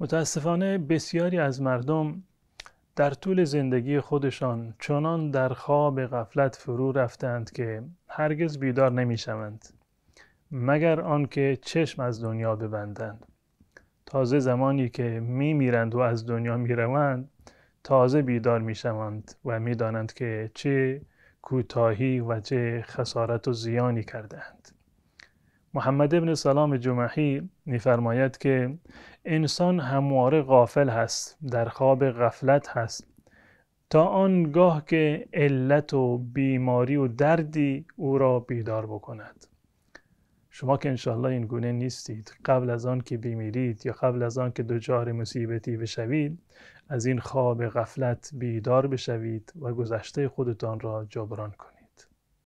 متاسفانه بسیاری از مردم در طول زندگی خودشان چنان در خواب غفلت فرو رفتند که هرگز بیدار نمی شوند مگر آنکه چشم از دنیا ببندند تازه زمانی که می میرند و از دنیا می روند تازه بیدار می شوند و می دانند که چه کوتاهی و چه خسارت و زیانی کردند محمد ابن سلام جمحی میفرماید که انسان همواره غافل هست در خواب غفلت هست تا آنگاه که علت و بیماری و دردی او را بیدار بکند شما که انشاءالله این گونه نیستید قبل از آن که بیمیرید یا قبل از آن که دچار مصیبتی بشوید از این خواب غفلت بیدار بشوید و گذشته خودتان را جبران کنید